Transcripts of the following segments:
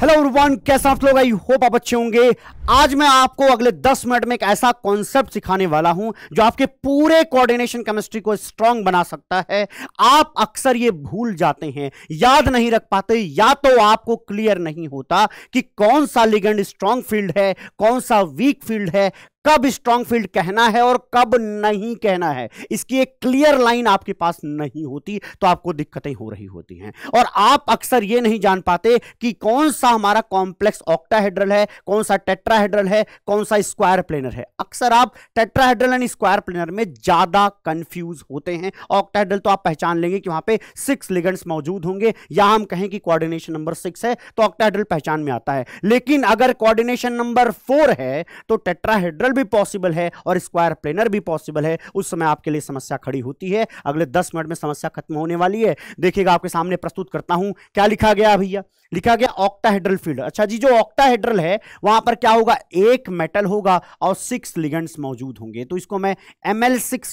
hello उर्वान कैसे आप लोग आई होप आप अच्छे होंगे आज मैं आपको अगले 10 मिनट में एक ऐसा कॉन्सेप्ट सिखाने वाला हूं जो आपके पूरे कोऑर्डिनेशन केमिस्ट्री को स्ट्रांग बना सकता है आप अक्सर ये भूल जाते हैं याद नहीं रख पाते या तो आपको क्लियर नहीं होता कि कौन सा लिगेंड स्ट्रांग फील्ड है कौन सा वीक फील्ड है कब स्ट्रांग फील्ड कहना है और कब नहीं कहना है इसकी एक क्लियर लाइन आपके पास नहीं होती तो आपको दिक्कतें हो रही होती हैं और आप अक्सर यह नहीं जान पाते कि कौन सा हमारा कॉम्प्लेक्स ऑक्टाहेड्रल है कौन सा टेट्राहेड्रल है कौन सा स्क्वायर प्लेनर है अक्सर आप टेट्राहेड्रल एंड स्क्वायर प्लेनर में ज्यादा कंफ्यूज होते हैं ऑक्टाहेड्रल तो आप पहचान लेंगे कि वहां पर सिक्स लिगेंड्स मौजूद होंगे या हम कहें कि कॉर्डिनेशन नंबर सिक्स है तो ऑक्टाहेड्रल पहचान में आता है लेकिन अगर कॉर्डिनेशन नंबर फोर है तो टेट्राहेड्रल भी पॉसिबल है और स्क्वायर प्लेनर भी पॉसिबल है उस समय आपके लिए समस्या खड़ी होती है अगले दस मिनट में समस्या खत्म होने वाली है देखिएगा आपके सामने प्रस्तुत करता हूं क्या लिखा गया भैया लिखा गया ऑक्टाहेड्रल फील्ड अच्छा जी जो ऑक्टाहेड्रल है वहां पर क्या होगा एक मेटल होगा और सिक्स लिगेंड्स मौजूद होंगे तो इसको मैं एम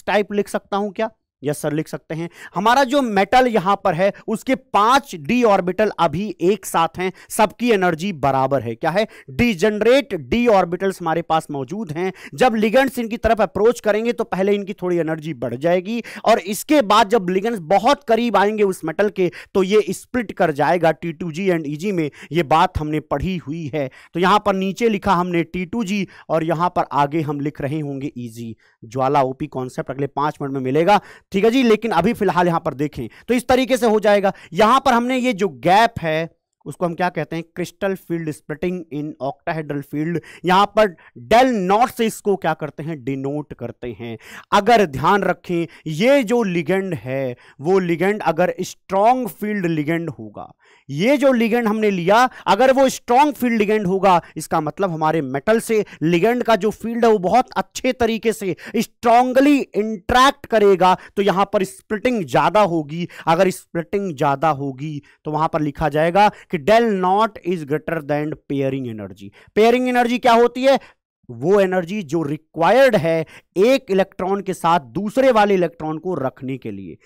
टाइप लिख सकता हूं क्या यस सर लिख सकते हैं हमारा जो मेटल यहां पर है उसके पांच डी ऑर्बिटल अभी एक साथ हैं सबकी एनर्जी बराबर है क्या है डिजनरेट डी ऑर्बिटल्स हमारे पास मौजूद हैं जब लिगेंड्स इनकी तरफ अप्रोच करेंगे तो पहले इनकी थोड़ी एनर्जी बढ़ जाएगी और इसके बाद जब लिगेंड्स बहुत करीब आएंगे उस मेटल के तो ये स्प्लिट कर जाएगा T two G and E G में ये बात हमने पढ़ी हुई है तो यहां पर नीचे लिखा हमने टी टू जी और यहां पर आगे हम लिख रहे होंगे ई जी ज्वाला ओपी कॉन्सेप्ट अगले पांच मिनट में मिलेगा ठीक है जी लेकिन अभी फिलहाल यहां पर देखें तो इस तरीके से हो जाएगा यहां पर हमने ये जो गैप है उसको हम क्या कहते हैं crystal field splitting in octahedral field यहां पर डेल नॉट से इसको क्या करते हैं डिनोट करते हैं अगर ध्यान रखें ये जो लिगेंड है वो लिगेंड अगर स्ट्रॉन्ग फील्ड लिगेंड होगा ये जो लिगेंड हमने लिया अगर वो स्ट्रॉन्ग फील्ड लिगेंड होगा इसका मतलब हमारे मेटल से लिगेंड का जो फील्ड है वो बहुत अच्छे तरीके से स्ट्रांगली इंट्रैक्ट करेगा तो यहां पर स्प्लिटिंग ज्यादा होगी अगर स्प्लिटिंग ज्यादा होगी तो वहां पर लिखा जाएगा कि del naught is greater than pairing energy pairing energy क्या होती है वो एनर्जी जो रिक्वायर्ड है एक इलेक्ट्रॉन के साथ दूसरे वाले इलेक्ट्रॉन को रखने के लिए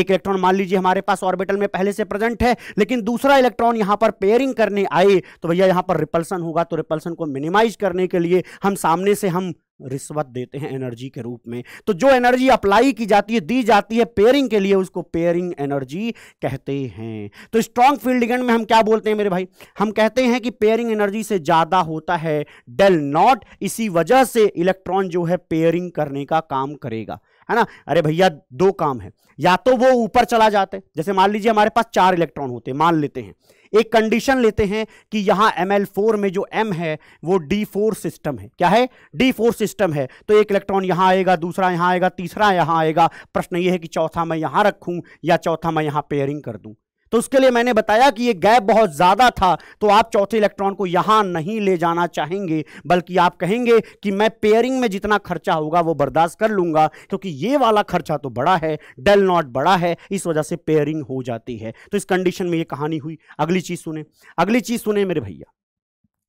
एक इलेक्ट्रॉन मान लीजिए हमारे पास ऑर्बिटल में पहले से प्रेजेंट है लेकिन दूसरा इलेक्ट्रॉन यहां पर पेयरिंग करने आए तो भैया यहां पर रिपल्सन होगा तो रिपल्सन को मिनिमाइज करने के लिए हम सामने से हम रिश्वत देते हैं एनर्जी के रूप में तो जो एनर्जी अप्लाई की जाती है दी जाती है पेयरिंग के लिए उसको पेयरिंग एनर्जी कहते हैं तो स्ट्रॉन्ग फील्ड इगेंट में हम क्या बोलते हैं मेरे भाई हम कहते हैं कि पेयरिंग एनर्जी से ज़्यादा होता है डेल नॉट इसी वजह से इलेक्ट्रॉन जो है पेयरिंग करने का काम करेगा है ना अरे भैया दो काम है या तो वो ऊपर चला जाता है जैसे मान लीजिए हमारे पास चार इलेक्ट्रॉन होते हैं मान लेते हैं एक कंडीशन लेते हैं कि यहां एम फोर में जो एम है वो डी फोर सिस्टम है क्या है डी फोर सिस्टम है तो एक इलेक्ट्रॉन यहां आएगा दूसरा यहां आएगा तीसरा यहां आएगा प्रश्न ये है कि चौथा मैं यहां रखूं या चौथा मैं यहां पेयरिंग कर दूं तो उसके लिए मैंने बताया कि ये गैप बहुत ज़्यादा था तो आप चौथे इलेक्ट्रॉन को यहाँ नहीं ले जाना चाहेंगे बल्कि आप कहेंगे कि मैं पेयरिंग में जितना खर्चा होगा वो बर्दाश्त कर लूँगा क्योंकि ये वाला खर्चा तो बड़ा है डेल नॉट बड़ा है इस वजह से पेयरिंग हो जाती है तो इस कंडीशन में ये कहानी हुई अगली चीज़ सुने अगली चीज़ सुने मेरे भैया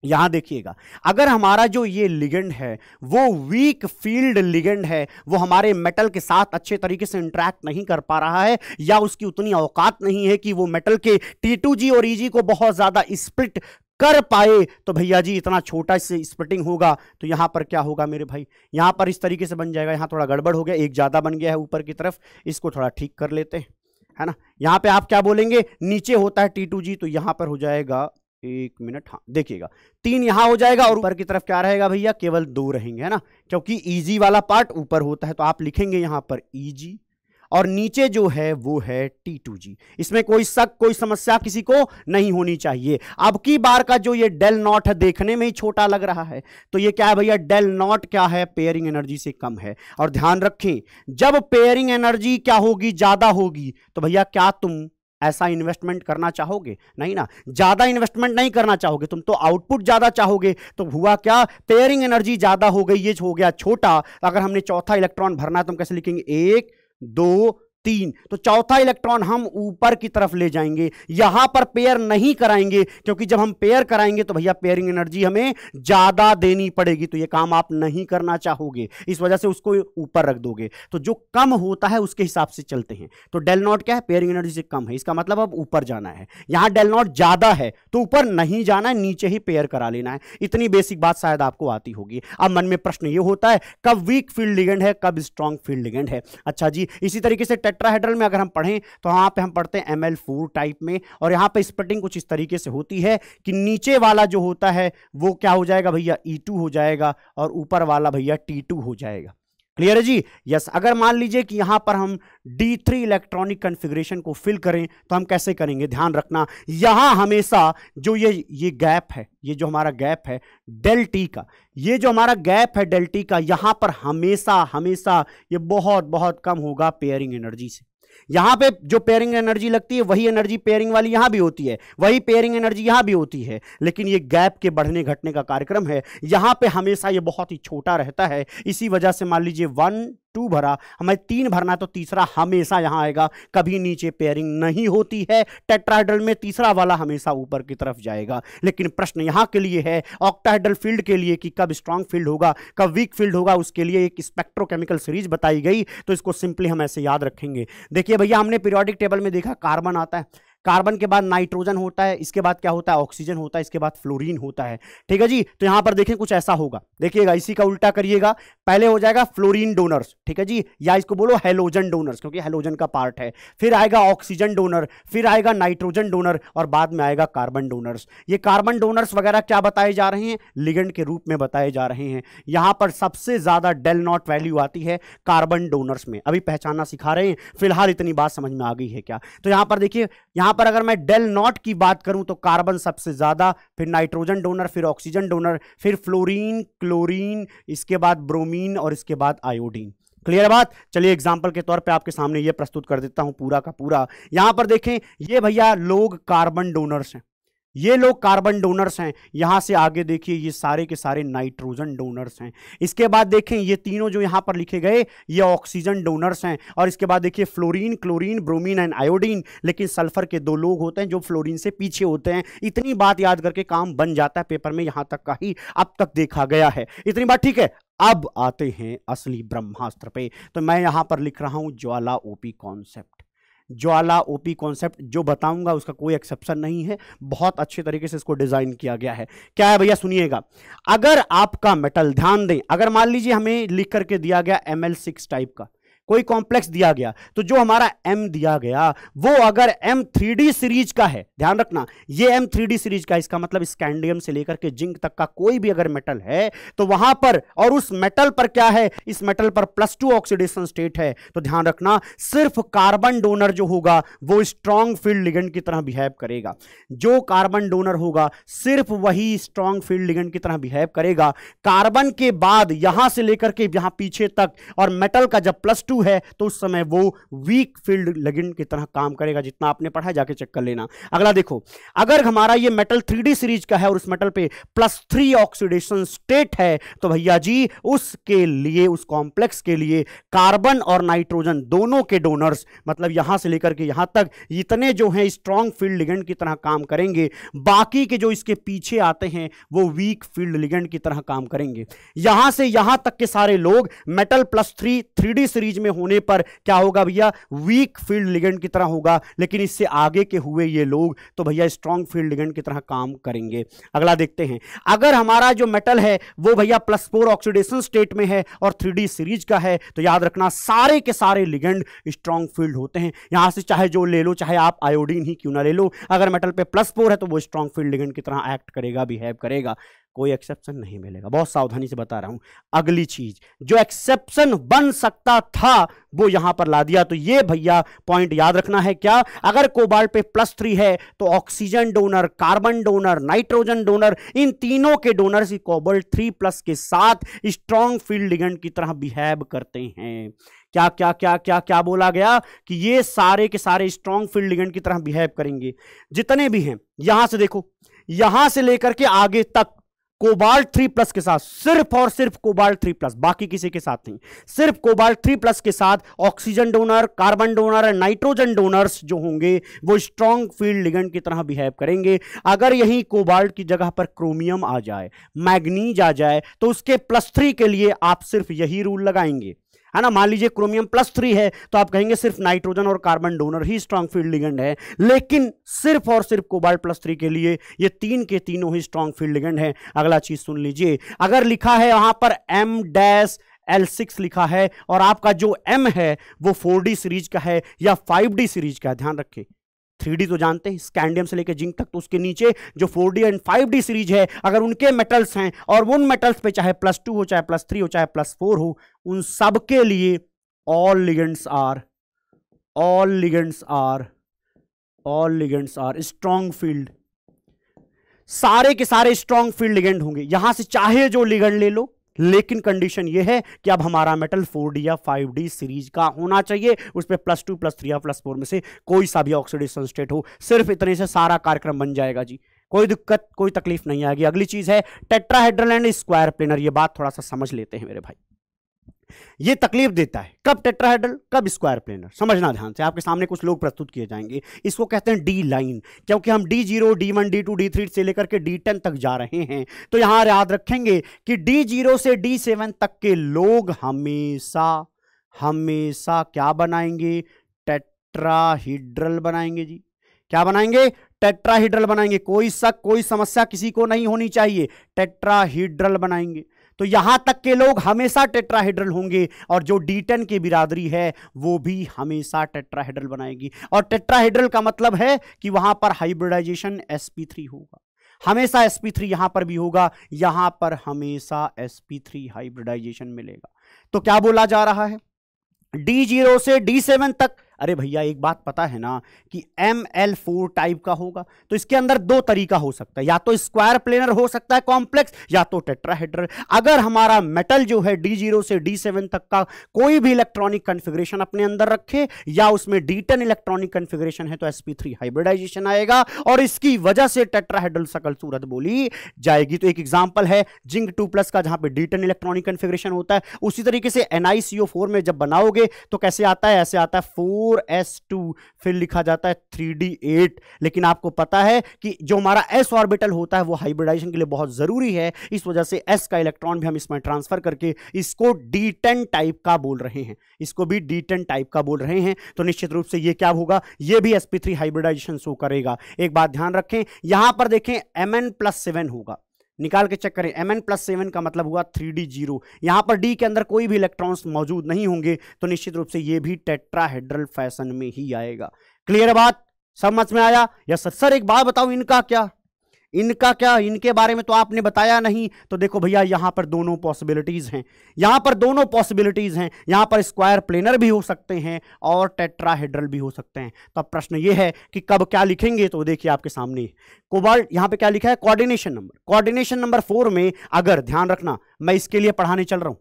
यहां देखिएगा अगर हमारा जो ये लिगेंड है वो वीक फील्ड लिगेंड है वो हमारे मेटल के साथ अच्छे तरीके से इंटरेक्ट नहीं कर पा रहा है या उसकी उतनी औकात नहीं है कि वो मेटल के टी टू जी और ईजी e को बहुत ज्यादा स्प्लिट कर पाए तो भैया जी इतना छोटा से स्प्लिटिंग होगा तो यहां पर क्या होगा मेरे भाई यहां पर इस तरीके से बन जाएगा यहाँ थोड़ा गड़बड़ हो गया एक ज़्यादा बन गया है ऊपर की तरफ इसको थोड़ा ठीक कर लेते हैं है ना यहां पे आप क्या बोलेंगे नीचे होता है टी टू जी तो यहां पर हो जाएगा एक मिनट हाँ देखिएगा तीन यहाँ हो जाएगा और ऊपर की तरफ क्या रहेगा भैया केवल दो रहेंगे है ना क्योंकि इजी वाला पार्ट ऊपर होता है तो आप लिखेंगे यहाँ पर इजी और नीचे जो है वो है टी टू जी इसमें कोई शक कोई समस्या किसी को नहीं होनी चाहिए अब की बार का जो ये डेल नॉट है देखने में ही छोटा लग रहा है तो ये क्या है भैया डेल नॉट क्या है पेयरिंग एनर्जी से कम है और ध्यान रखें जब पेयरिंग एनर्जी क्या होगी ज्यादा होगी तो भैया क्या तुम ऐसा इन्वेस्टमेंट करना चाहोगे नहीं ना ज़्यादा इन्वेस्टमेंट नहीं करना चाहोगे तुम तो आउटपुट ज़्यादा चाहोगे तो हुआ क्या पेयरिंग एनर्जी ज़्यादा हो गई ये हो गया छोटा अगर हमने चौथा इलेक्ट्रॉन भरना है तो हम कैसे लिखेंगे एक दो तीन तो चौथा इलेक्ट्रॉन हम ऊपर की तरफ ले जाएंगे यहां पर पेयर नहीं कराएंगे क्योंकि जब हम पेयर कराएंगे तो भैया पेयरिंग एनर्जी हमें ज्यादा देनी पड़ेगी तो ये काम आप नहीं करना चाहोगे इस वजह से उसको ऊपर रख दोगे तो जो कम होता है उसके हिसाब से चलते हैं तो डेल नॉट क्या है पेयरिंग एनर्जी से कम है इसका मतलब अब ऊपर जाना है यहां डेल नॉट ज्यादा है तो ऊपर नहीं जाना है नीचे ही पेयर करा लेना है इतनी बेसिक बात शायद आपको आती होगी अब मन में प्रश्न ये होता है कब वीक फील्ड लिगेंड है कब स्ट्रांग फील्ड लिगेंड है अच्छा जी इसी तरीके से टेट टेट्राहेड्रल में अगर हम पढ़ें तो वहाँ पे हम पढ़ते हैं एम फोर टाइप में और यहाँ पे स्प्लिटिंग कुछ इस तरीके से होती है कि नीचे वाला जो होता है वो क्या हो जाएगा भैया ई e हो जाएगा और ऊपर वाला भैया टी हो जाएगा क्लियर है जी यस अगर मान लीजिए कि यहाँ पर हम डी थ्री इलेक्ट्रॉनिक कन्फिग्रेशन को फिल करें तो हम कैसे करेंगे ध्यान रखना यहाँ हमेशा जो ये ये गैप है ये जो हमारा गैप है डेल टी का ये जो हमारा गैप है डेल टी का यहाँ पर हमेशा हमेशा ये बहुत बहुत कम होगा पेयरिंग एनर्जी से यहां पे जो पेयरिंग एनर्जी लगती है वही एनर्जी पेयरिंग वाली यहां भी होती है वही पेयरिंग एनर्जी यहां भी होती है लेकिन ये गैप के बढ़ने घटने का कार्यक्रम है यहां पे हमेशा ये बहुत ही छोटा रहता है इसी वजह से मान लीजिए वन टू भरा हमें तीन भरना तो तीसरा हमेशा यहां आएगा कभी नीचे पेयरिंग नहीं होती है टेट्राहेड्रल में तीसरा वाला हमेशा ऊपर की तरफ जाएगा लेकिन प्रश्न यहां के लिए है ऑक्टाहेड्रल फील्ड के लिए कि कब स्ट्रांग फील्ड होगा कब वीक फील्ड होगा उसके लिए एक स्पेक्ट्रोकेमिकल सीरीज बताई गई तो इसको सिंपली हम ऐसे याद रखेंगे देखिए भैया हमने पीरियोडिक टेबल में देखा कार्बन आता है कार्बन के बाद नाइट्रोजन होता है इसके बाद क्या होता है ऑक्सीजन होता है इसके बाद फ्लोरीन होता है ठीक है जी तो यहां पर देखें कुछ ऐसा होगा देखिएगा इसी का उल्टा करिएगा पहले हो जाएगा फ्लोरीन डोनर्स ठीक है जी या इसको बोलो हेलोजन डोनर्स क्योंकि हेलोजन का पार्ट है फिर आएगा ऑक्सीजन डोनर फिर आएगा नाइट्रोजन डोनर और बाद में आएगा कार्बन डोनर्स ये कार्बन डोनर्स वगैरह क्या बताए जा रहे हैं लिगेंड के रूप में बताए जा रहे हैं यहां पर सबसे ज़्यादा डेल नॉट वैल्यू आती है कार्बन डोनर्स में अभी पहचानना सिखा रहे हैं फिलहाल इतनी बात समझ में आ गई है क्या तो यहां पर देखिए यहां पर अगर मैं डेल नॉट की बात करूं तो कार्बन सबसे ज्यादा फिर नाइट्रोजन डोनर फिर ऑक्सीजन डोनर फिर फ्लोरीन क्लोरीन इसके बाद ब्रोमीन और इसके बाद आयोडीन क्लियर बात चलिए एग्जाम्पल के तौर पे आपके सामने ये प्रस्तुत कर देता हूं पूरा का पूरा यहां पर देखें ये भैया लोग कार्बन डोनर्स हैं ये लोग कार्बन डोनर्स हैं यहां से आगे देखिए ये सारे के सारे नाइट्रोजन डोनर्स हैं इसके बाद देखें ये तीनों जो यहाँ पर लिखे गए ये ऑक्सीजन डोनर्स हैं और इसके बाद देखिए fluorine chlorine bromine and iodine लेकिन सल्फर के दो लोग होते हैं जो फ्लोरीन से पीछे होते हैं इतनी बात याद करके काम बन जाता है पेपर में यहां तक का ही अब तक देखा गया है इतनी बात ठीक है अब आते हैं असली ब्रह्मास्त्र पे तो मैं यहां पर लिख रहा हूँ Jwala OP concept Jwala OP concept जो बताऊंगा उसका कोई एक्सेप्शन नहीं है बहुत अच्छे तरीके से इसको डिजाइन किया गया है क्या है भैया सुनिएगा अगर आपका मेटल ध्यान दें अगर मान लीजिए हमें लिख करके दिया गया एम एल सिक्स टाइप का कोई कॉम्प्लेक्स दिया गया तो जो हमारा एम दिया गया वो अगर एम थ्री सीरीज का है ध्यान रखना ये एम थ्री सीरीज का इसका मतलब स्कैंडियम से लेकर के जिंक तक का कोई भी अगर मेटल है तो वहां पर और उस मेटल पर क्या है इस मेटल पर प्लस टू ऑक्सीडेशन स्टेट है तो ध्यान रखना सिर्फ कार्बन डोनर जो होगा वो स्ट्रॉन्ग फील्ड लिगेंड की तरह बिहेव करेगा जो कार्बन डोनर होगा सिर्फ वही स्ट्रॉन्ग फील्ड लिगेंड की तरह बिहेव करेगा कार्बन के बाद यहां से लेकर के यहां पीछे तक और मेटल का जब प्लस टू वैल्यू है तो उस समय वो वीक फील्ड लगिन की तरह काम करेगा जितना आपने पढ़ा है जाके चेक कर लेना अगला देखो अगर हमारा ये मेटल थ्री सीरीज का है और उस मेटल पे प्लस थ्री ऑक्सीडेशन स्टेट है तो भैया जी उसके लिए उस कॉम्प्लेक्स के लिए कार्बन और नाइट्रोजन दोनों के डोनर्स मतलब यहां से लेकर के यहां तक इतने जो हैं स्ट्रांग फील्ड लिगेंड की तरह काम करेंगे बाकी के जो इसके पीछे आते हैं वो वीक फील्ड लिगेंड की तरह काम करेंगे यहां से यहां तक के सारे लोग metal plus three three series में में होने पर क्या होगा भैया वीक फील्ड लिगेंड की तरह होगा लेकिन इससे आगे के हुए ये लोग तो भैया स्ट्रॉन्ग फील्ड लिगेंड की तरह काम करेंगे अगला देखते हैं अगर हमारा जो मेटल है वो भैया प्लस फोर ऑक्सीडेशन स्टेट में है और थ्री सीरीज का है तो याद रखना सारे के सारे लिगेंड स्ट्रॉन्ग फील्ड होते हैं यहां से चाहे जो ले लो चाहे आप आयोडीन ही क्यों ना ले लो अगर मेटल पे प्लस फोर है तो वो स्ट्रॉन्ग फील्ड लिगेंड की तरह एक्ट करेगा बिहेव करेगा कोई एक्सेप्शन नहीं मिलेगा बहुत सावधानी से बता रहा हूं अगली चीज जो एक्सेप्शन बन सकता था वो यहां पर ला दिया तो ये भैया पॉइंट याद रखना है क्या अगर कोबाल्ट पे प्लस थ्री है तो oxygen donor carbon donor nitrogen donor इन तीनों के डोनर कोबाल्ट थ्री प्लस के साथ स्ट्रॉन्ग फील्ड लिगेंड की तरह बिहेव करते हैं क्या क्या क्या क्या क्या बोला गया कि ये सारे के सारे स्ट्रॉन्ग फील्ड लिगेंड की तरह बिहेव करेंगे जितने भी हैं यहां से देखो यहां से लेकर के आगे तक कोबाल्ट थ्री प्लस के साथ सिर्फ और सिर्फ कोबाल्ट थ्री प्लस बाकी किसी के साथ नहीं सिर्फ कोबाल्ट थ्री प्लस के साथ ऑक्सीजन डोनर कार्बन डोनर और नाइट्रोजन डोनर्स जो होंगे वो स्ट्रॉन्ग फील्ड लिगेंड की तरह बिहेव करेंगे अगर यही कोबाल्ट की जगह पर क्रोमियम आ जाए मैग्नीज आ जाए तो उसके प्लस थ्री के लिए आप सिर्फ यही रूल लगाएंगे है ना मान लीजिए क्रोमियम प्लस थ्री है तो आप कहेंगे सिर्फ नाइट्रोजन और कार्बन डोनर ही स्ट्रांग फील्ड लिगेंड है लेकिन सिर्फ और सिर्फ कोबाल्ट प्लस थ्री के लिए ये तीन के तीनों ही स्ट्रांग फील्ड लिगेंड है अगला चीज सुन लीजिए अगर लिखा है वहां पर एम डैश एल सिक्स लिखा है और आपका जो एम है वो फोर डी सीरीज का है या फाइव डी सीरीज का है ध्यान रखिए थ्री तो जानते हैं स्कैंडियम से लेकर जिंक तक तो उसके नीचे जो फोर एंड फाइव सीरीज है अगर उनके मेटल्स हैं और उन मेटल्स पे चाहे प्लस टू हो चाहे प्लस थ्री हो चाहे प्लस फोर हो उन सब के लिए all ligands are all ligands are all ligands are strong field सारे के सारे स्ट्रॉन्ग फील्ड लिगेंड होंगे यहां से चाहे जो लिगेंड ले लो लेकिन कंडीशन ये है कि अब हमारा मेटल फोर या फाइव सीरीज का होना चाहिए उस पर प्लस टू प्लस थ्री या प्लस फोर में से कोई सा भी ऑक्सीडेशन स्टेट हो सिर्फ इतने से सारा कार्यक्रम बन जाएगा जी कोई दिक्कत कोई तकलीफ नहीं आएगी अगली चीज है टेट्राहेड्रल एंड स्क्वायर प्लेनर ये बात थोड़ा सा समझ लेते हैं मेरे भाई ये तकलीफ देता है कब टेट्राहेड्रल कब स्क्वायर प्लेनर समझना ध्यान से आपके सामने कुछ लोग प्रस्तुत किए जाएंगे इसको कहते हैं डी लाइन क्योंकि हम D zero D one D two D three से लेकर के डी टेन तक जा रहे हैं तो यहां याद रखेंगे कि डी जीरो से डी सेवन तक के लोग हमेशा हमेशा क्या बनाएंगे टेट्राहीड्रल बनाएंगे जी क्या बनाएंगे टेट्राहीड्रल बनाएंगे कोई शक कोई समस्या किसी को नहीं होनी चाहिए टेट्राहीड्रल बनाएंगे तो यहां तक के लोग हमेशा टेट्राहेड्रल होंगे और जो डी टेन की बिरादरी है वो भी हमेशा टेट्राहेड्रल बनाएगी और टेट्राहेड्रल का मतलब है कि वहां पर हाइब्रिडाइजेशन sp3 होगा हमेशा sp3 यहां पर भी होगा यहां पर हमेशा sp3 हाइब्रिडाइजेशन मिलेगा तो क्या बोला जा रहा है डी जीरो से डी सेवन तक अरे भैया एक बात पता है ना कि एम एल फोर टाइप का होगा तो इसके अंदर दो तरीका हो सकता है या तो स्क्वायर प्लेनर हो सकता है कॉम्प्लेक्स या तो टेट्राहेड्रल अगर हमारा मेटल जो है डी जीरो से डी सेवन तक का कोई भी इलेक्ट्रॉनिक कन्फिग्रेशन अपने अंदर रखे या उसमें डी टेन इलेक्ट्रॉनिक कन्फिग्रेशन है तो एस पी थ्री हाइब्रिडाइजेशन आएगा और इसकी वजह से टेट्राहेड्रल सकल सूरत बोली जाएगी तो एक एग्जाम्पल है जिंक टू प्लस का जहां पर डी टेन इलेक्ट्रॉनिक कन्फिग्रेशन होता है उसी तरीके से एनआईसीओ फोर में जब बनाओगे तो कैसे आता है ऐसे आता है फोर फोर एस टू फिर लिखा जाता है थ्री डी एट लेकिन आपको पता है कि जो हमारा एस ऑर्बिटल होता है वो हाइब्रिडाइजेशन के लिए बहुत ज़रूरी है इस वजह से एस का इलेक्ट्रॉन भी हम इसमें ट्रांसफर करके इसको डी टेन टाइप का बोल रहे हैं इसको भी डी टेन टाइप का बोल रहे हैं तो निश्चित रूप से ये क्या होगा ये भी S P three hybridization show करेगा एक बात ध्यान रखें यहां पर देखें एम एन प्लस सेवन होगा निकाल के चेक करें एम एन प्लस सेवन का मतलब हुआ थ्री डी जीरो यहाँ पर डी के अंदर कोई भी इलेक्ट्रॉन्स मौजूद नहीं होंगे तो निश्चित रूप से ये भी टेट्राहेड्रल फैशन में ही आएगा क्लियर बात समझ में आया या सर एक बात बताऊं इनका क्या इनका क्या इनके बारे में तो आपने बताया नहीं तो देखो भैया यहां पर दोनों पॉसिबिलिटीज़ हैं यहां पर दोनों पॉसिबिलिटीज़ हैं यहां पर स्क्वायर प्लेनर भी हो सकते हैं और टेट्राहेड्रल भी हो सकते हैं तो अब प्रश्न ये है कि कब क्या लिखेंगे तो देखिए आपके सामने कोबाल्ट यहां पे क्या लिखा है coordination number coordination number four में अगर ध्यान रखना मैं इसके लिए पढ़ाने चल रहा हूं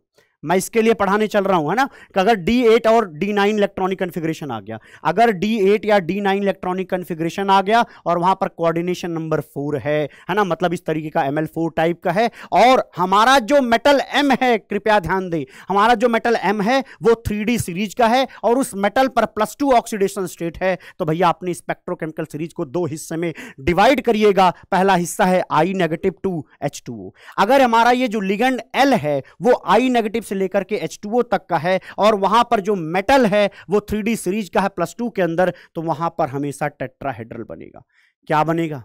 मैं इसके लिए पढ़ाने चल रहा हूं है ना कि अगर D8 और D9 इलेक्ट्रॉनिक कन्फिग्रेशन आ गया अगर D8 या D9 इलेक्ट्रॉनिक कन्फिग्रेशन आ गया और वहां पर कोऑर्डिनेशन नंबर फोर है है ना मतलब इस तरीके का ML4 टाइप का है और हमारा जो मेटल M है कृपया ध्यान दें हमारा जो मेटल M है वो थ्री सीरीज का है और उस मेटल पर प्लस टू ऑक्सीडेशन स्टेट है तो भैया अपनी स्पेक्ट्रोकेमिकल सीरीज को दो हिस्से में डिवाइड करिएगा पहला हिस्सा है I negative two H two अगर हमारा ये जो लिगेंड एल है वो आई नेगेटिव से लेकर के एच तक का है और वहां पर जो मेटल है वो थ्री सीरीज का है प्लस टू के अंदर तो वहां पर हमेशा टेट्राहेड्रल बनेगा क्या बनेगा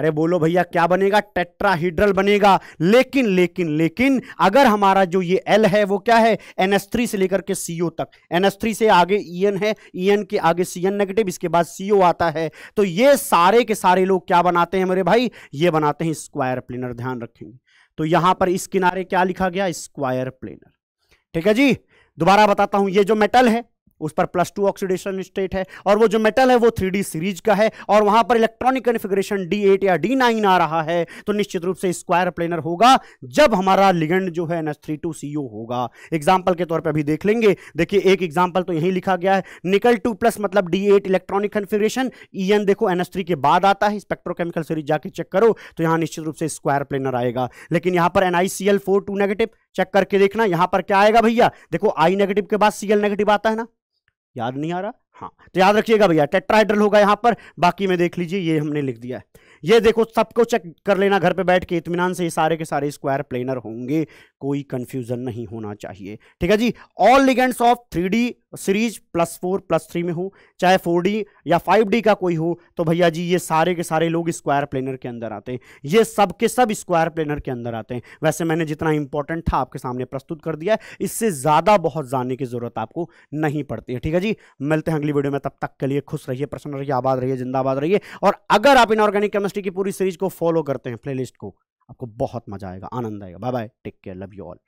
अरे बोलो भैया क्या बनेगा टेट्राहीड्रल बनेगा लेकिन लेकिन लेकिन अगर हमारा जो ये एल है वो क्या है NH3 से लेकर के CO तक NH3 से आगे EN है EN के आगे CN नेगेटिव इसके बाद CO आता है तो ये सारे के सारे लोग क्या बनाते हैं मेरे भाई ये बनाते हैं स्क्वायर प्लेनर ध्यान रखेंगे तो यहां पर इस किनारे क्या लिखा गया स्क्वायर प्लेनर ठीक है जी दोबारा बताता हूं ये जो मेटल है उस पर प्लस टू ऑक्सीडेशन स्टेट है और वो जो मेटल है वो थ्री सीरीज का है और वहां पर इलेक्ट्रॉनिक कन्फिग्रेशन डी एट या डी नाइन आ रहा है तो निश्चित रूप से स्क्वायर प्लेनर होगा जब हमारा लिगेंड जो है NS three two C O होगा एग्जाम्पल के तौर पर अभी देख लेंगे देखिए एक एग्जांपल तो यही लिखा गया है निकल टू प्लस मतलब D eight electronic configuration E N देखो एन थ्री के बाद आता है स्पेक्ट्रोकेमिकल सीरीज जाके चेक करो तो यहां निश्चित रूप से स्क्वायर प्लेनर आएगा लेकिन यहां पर NICL four two negative check करके देखना यहां पर क्या आएगा भैया देखो आई नेगेटिव के बाद सीएल नेगेटिव आता है ना याद नहीं आ रहा हाँ तो याद रखिएगा भैया टेट्राइड्रल होगा यहाँ पर बाकी में देख लीजिए ये हमने लिख दिया है ये देखो सबको चेक कर लेना घर पे बैठ के इतमान से ये सारे के सारे स्क्वायर प्लेनर होंगे कोई कंफ्यूजन नहीं होना चाहिए ठीक है जी all ligands of three series plus four plus three में हो चाहे फोर या फाइव का कोई हो तो भैया जी ये सारे के सारे लोग स्क्वायर प्लेनर के अंदर आते हैं ये सब के सब स्क्वायर प्लेनर के अंदर आते हैं वैसे मैंने जितना इंपॉर्टेंट था आपके सामने प्रस्तुत कर दिया इससे ज़्यादा बहुत जानने की ज़रूरत आपको नहीं पड़ती है ठीक है जी मिलते हैं अगली वीडियो में तब तक के लिए खुश रहिए प्रसन्न रहिए आबाद रहिए जिंदाबाद रहिए और अगर आप इनऑर्गेनिक केमिस्ट्री की पूरी सीरीज को फॉलो करते हैं प्लेलिस्ट को आपको बहुत मजा आएगा आनंद आएगा bye bye take care love you all